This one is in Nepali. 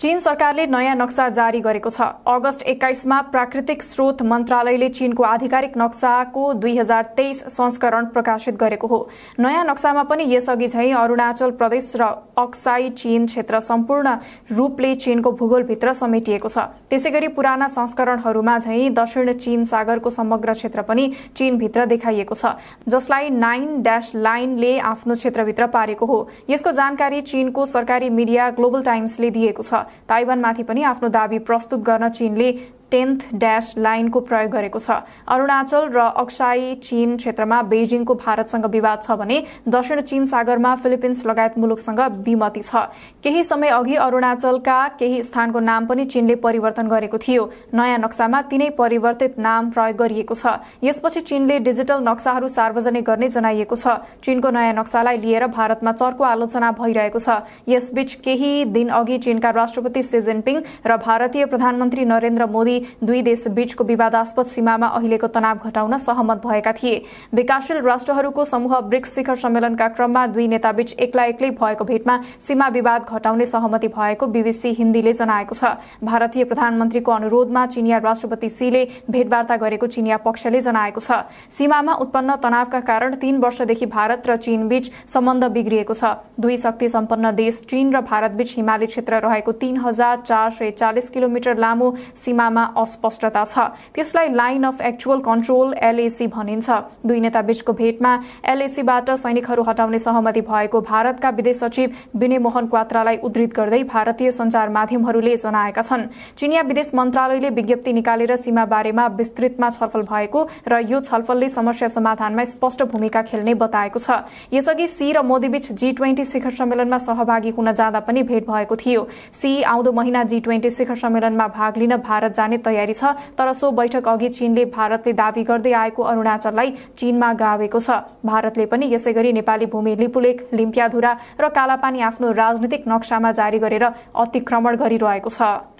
चीन सरकारले नयाँ नक्सा जारी गरेको छ अगस्त एक्काइसमा प्राकृतिक स्रोत मन्त्रालयले चीनको आधिकारिक नक्साको दुई हजार तेइस संस्करण प्रकाशित गरेको हो नयाँ नक्सामा पनि यसअघि झैं अरूणाचल प्रदेश र अक्साई चीन क्षेत्र सम्पूर्ण रूपले चीनको भूगोलभित्र समेटिएको छ त्यसै गरी पुराना संस्करणहरूमा झैं दक्षिण चीन सागरको समग्र क्षेत्र पनि चीनभित्र देखाइएको छ जसलाई नाइन ड्यास लाइनले आफ्नो क्षेत्रभित्र पारेको हो यसको जानकारी चीनको सरकारी मिडिया ग्लोबल टाइम्सले दिएको छ ताइवानमाथि पनि आफ्नो दावी प्रस्तुत गर्न चीनले टेन्थ ड्यास लाइनको प्रयोग गरेको छ अरुणाचल र अक्साई चीन क्षेत्रमा बेजिङको भारतसँग विवाद छ भने दक्षिण चीन सागरमा फिलिपिन्स लगायत मुलुकसँग विमति छ केही समय अघि अरुणाचलका केही स्थानको नाम पनि चीनले परिवर्तन गरेको थियो नयाँ नक्सामा तिनै परिवर्तित नाम प्रयोग गरिएको छ यसपछि चीनले डिजिटल नक्साहरू सार्वजनिक गर्ने जनाइएको छ चीनको नयाँ नक्सालाई लिएर भारतमा चर्को आलोचना भइरहेको छ यसबीच केही दिन अघि चीनका राष्ट्रपति सी जिनपिङ र भारतीय प्रधानमन्त्री नरेन्द्र मोदी दुई देश बीचको विवादास्पद सीमामा अहिलेको तनाव घटाउन सहमत भएका थिए विकासशील राष्ट्रहरूको समूह ब्रिक्स शिखर सम्मेलनका क्रममा दुई नेताबीच एक्ला एक्लै भएको भेटमा सीमा विवाद घटाउने सहमति भएको बीबीसी हिन्दीले जनाएको छ भारतीय प्रधानमन्त्रीको अनुरोधमा चिनिया राष्ट्रपति सीले भेटवार्ता गरेको चिनिया पक्षले जनाएको छ सीमामा उत्पन्न तनावका कारण तीन वर्षदेखि भारत र चीनबीच सम्बन्ध बिग्रिएको छ दुई शक्ति सम्पन्न देश चीन र भारतबीच हिमाली क्षेत्र रहेको तीन हजार चार सय चालिस किलोमिटर लामो सीमामा अस्पष्टता छ त्यसलाई line of actual control LAC भनिन्छ दुई नेताबीचको भेटमा एलएसीबाट सैनिकहरू हटाउने सहमति भएको भारतका विदेश सचिव विनय मोहन क्वात्रालाई उद्धित गर्दै भारतीय सञ्चार माध्यमहरूले जनाएका छन् चिनिया विदेश मन्त्रालयले विज्ञप्ति निकालेर सीमा बारेमा विस्तृतमा छलफल भएको र यो छलफलले समस्या समाधानमा स्पष्ट भूमिका खेल्ने बताएको छ यसअघि सी र मोदीबीच जी ट्वेन्टी शिखर सम्मेलनमा सहभागी हुन जाँदा पनि भेट भएको थियो सी आउँदो महिना जी ट्वेन्टी शिखर सम्मेलनमा भाग लिन भारत जाने गर्ने तयारी छ तर सो बैठक अघि चीनले भारतले दावी गर्दै आएको अरूणाचललाई चीनमा गावेको छ भारतले पनि यसै गरी नेपाली भूमि लिपुलेख लिम्प्याधुरा र कालापानी आफ्नो राजनीतिक नक्सामा जारी गरेर अतिक्रमण गरिरहेको छ